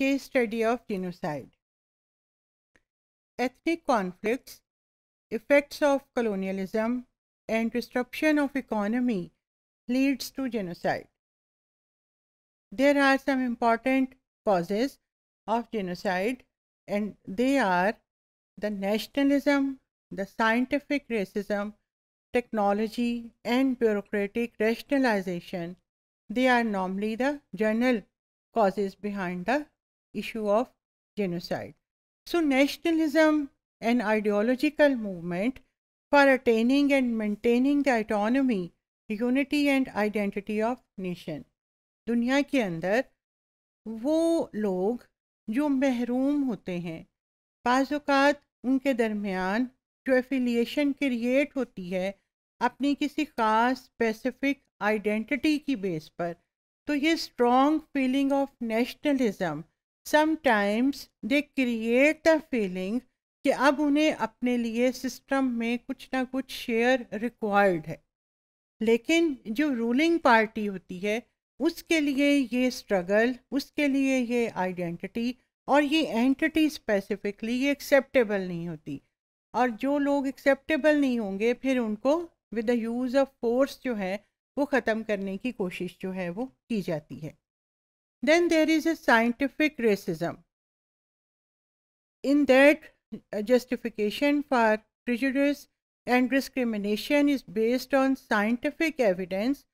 Case study of genocide. Ethnic conflicts, effects of colonialism, and disruption of economy leads to genocide. There are some important causes of genocide and they are the nationalism, the scientific racism, technology and bureaucratic rationalization. They are normally the general causes behind the issue of genocide. So nationalism, an ideological movement for attaining and maintaining the autonomy, unity and identity of nation. दुनिया के अंदर वो लोग जो महरूम होते हैं बाज़ात उनके दरमियान जो एफिलिएशन क्रिएट होती है अपनी किसी ख़ास स्पेसिफिक आइडेंटिटी की बेस पर तो ये strong feeling of nationalism sometimes they create the feeling कि अब उन्हें अपने लिए सिस्टम में कुछ ना कुछ शेयर रिक्वायर्ड है लेकिन जो रूलिंग पार्टी होती है उसके लिए ये स्ट्रगल उसके लिए ये आइडेंटिटी और ये एंटिटी स्पेसिफिकली ये एक्सेप्टेबल नहीं होती और जो लोग एक्सेप्टेबल नहीं होंगे फिर उनको with the use of force जो है वो ख़त्म करने की कोशिश जो है वो की जाती है Then there is a scientific racism. In that, justification for prejudice and discrimination is based on scientific evidence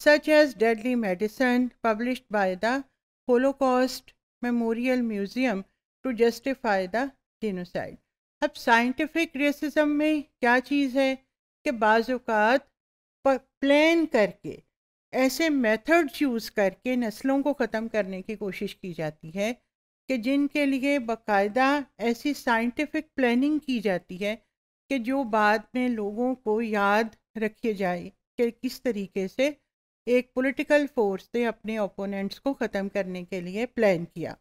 such as deadly medicine published by the Holocaust Memorial Museum to justify the genocide. अब scientific racism में क्या चीज़ है कि बाज़ात plan करके ऐसे methods use करके नस्लों को ख़त्म करने की कोशिश की जाती है कि जिनके लिए बकायदा ऐसी साइंटिफिक प्लानिंग की जाती है कि जो बाद में लोगों को याद रखे जाए कि किस तरीके से एक पॉलिटिकल फोर्स ने अपने ओपोनेंट्स को ख़त्म करने के लिए प्लान किया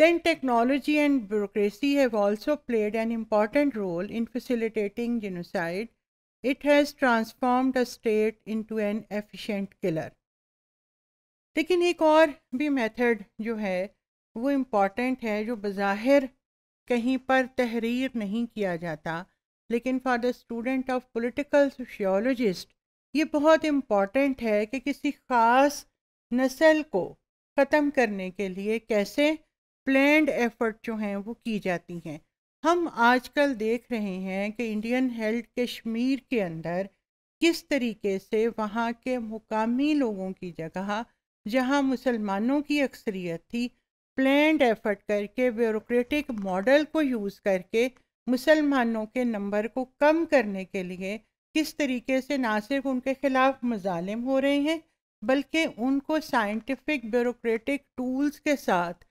than technology and bureaucracy has also played an important role in facilitating facilitating It has transformed a state into an efficient killer. लेकिन एक और भी मेथड जो है वो इम्पॉर्टेंट है जो बज़ाहिर कहीं पर तहरीर नहीं किया जाता लेकिन for the student of political sociologist ये बहुत इम्पॉर्टेंट है कि किसी ख़ास नस्ल को ख़त्म करने के लिए कैसे प्लैंड एफर्ट जो हैं वो की जाती हैं हम आजकल देख रहे हैं कि इंडियन हेल्थ कश्मीर के अंदर किस तरीके से वहाँ के मुकामी लोगों की जगह जहाँ मुसलमानों की अक्सरियत थी प्लैंड एफर्ट करके ब्यूरोक्रेटिक मॉडल को यूज़ करके मुसलमानों के नंबर को कम करने के लिए किस तरीके से ना सिर्फ उनके ख़िलाफ़ मजालम हो रहे हैं बल्कि उनको साइंटिफिक ब्यूरोक्रेटिक टूल्स के साथ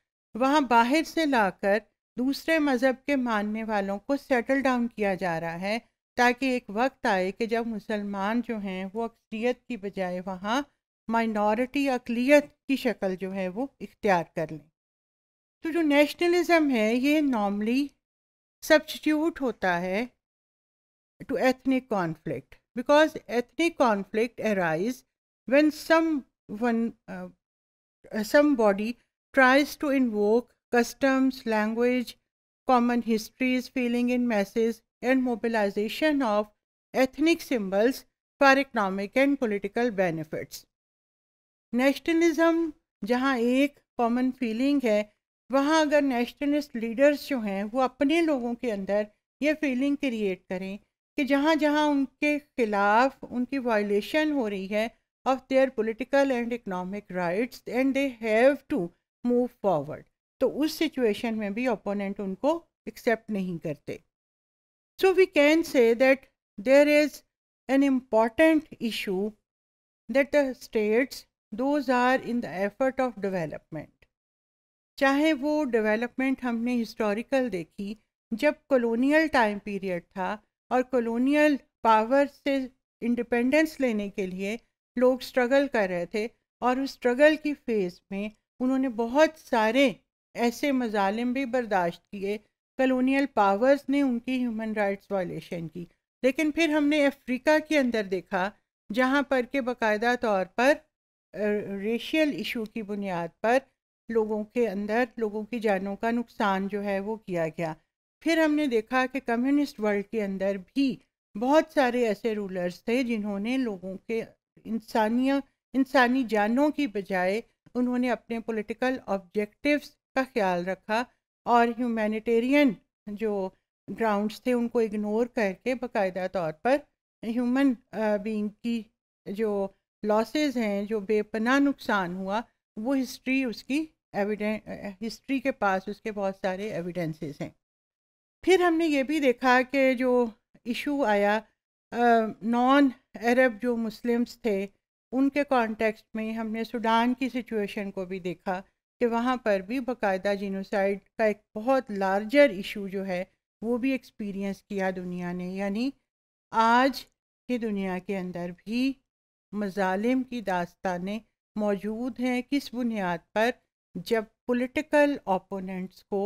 वहाँ बाहर से लाकर दूसरे मज़हब के मानने वालों को सेटल डाउन किया जा रहा है ताकि एक वक्त आए कि जब मुसलमान जो हैं वो अकलीत की बजाय वहाँ माइनॉरिटी अकलीत की शक्ल जो है वो इख्तियार कर लें तो जो नेशनलिज़म है ये नॉर्मली सब्सटीट्यूट होता है to ethnic conflict because ethnic conflict arise when someone uh, somebody tries to customs, language, common histories, feeling in masses, and mobilization of ethnic symbols for economic and political benefits. Nationalism जहाँ एक common feeling है वहाँ अगर nationalist leaders जो हैं वो अपने लोगों के अंदर ये फीलिंग क्रिएट करें कि जहाँ जहाँ उनके खिलाफ उनकी वायलेशन हो रही है of their political and economic rights and they have to move forward तो उस सिचुएशन में भी ओपोनेंट उनको एक्सेप्ट नहीं करते so we can say that there is an important issue that the states those are in the effort of development चाहे वो development हमने हिस्टोरिकल देखी जब कॉलोनियल टाइम पीरियड था और कॉलोनियल पावर से इंडिपेंडेंस लेने के लिए लोग स्ट्रगल कर रहे थे और उस स्ट्रगल की फेज में उन्होंने बहुत सारे ऐसे मजालिम भी बर्दाश्त किए कलोनियल पावर्स ने उनकी ह्यूमन राइट्स वायलेशन की लेकिन फिर हमने अफ्रीका के अंदर देखा जहाँ पर के बाकायदा तौर पर रेशियल इशू की बुनियाद पर लोगों के अंदर लोगों की जानों का नुकसान जो है वो किया गया फिर हमने देखा कि कम्युनिस्ट वर्ल्ड के अंदर भी बहुत सारे ऐसे रूलर्स थे जिन्होंने लोगों के इंसानिया इंसानी जानों की बजाय उन्होंने अपने पॉलिटिकल ऑब्जेक्टिव्स का ख्याल रखा और ह्यूमैनिटेरियन जो ग्राउंड्स थे उनको इग्नोर करके बाकायदा तौर पर ह्यूमन बींग uh, की जो लॉसेज हैं जो बेपना नुकसान हुआ वो हिस्ट्री उसकी एविडें हिस्ट्री uh, के पास उसके बहुत सारे एविडेंसेस हैं फिर हमने ये भी देखा कि जो इशू आया नॉन uh, अरब जो मुस्लिम्स थे उनके कॉन्टेक्स्ट में हमने सूडान की सिचुएशन को भी देखा कि वहाँ पर भी बाकायदा जिनोसाइड का एक बहुत लार्जर इशू जो है वो भी एक्सपीरियंस किया दुनिया ने यानी आज की दुनिया के अंदर भी मजालिम की दास्तानें मौजूद हैं किस बुनियाद पर जब पॉलिटिकल ओपोनेंट्स को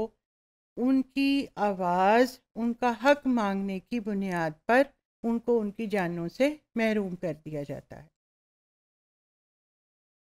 उनकी आवाज़ उनका हक मांगने की बुनियाद पर उनको उनकी जानों से महरूम कर दिया जाता है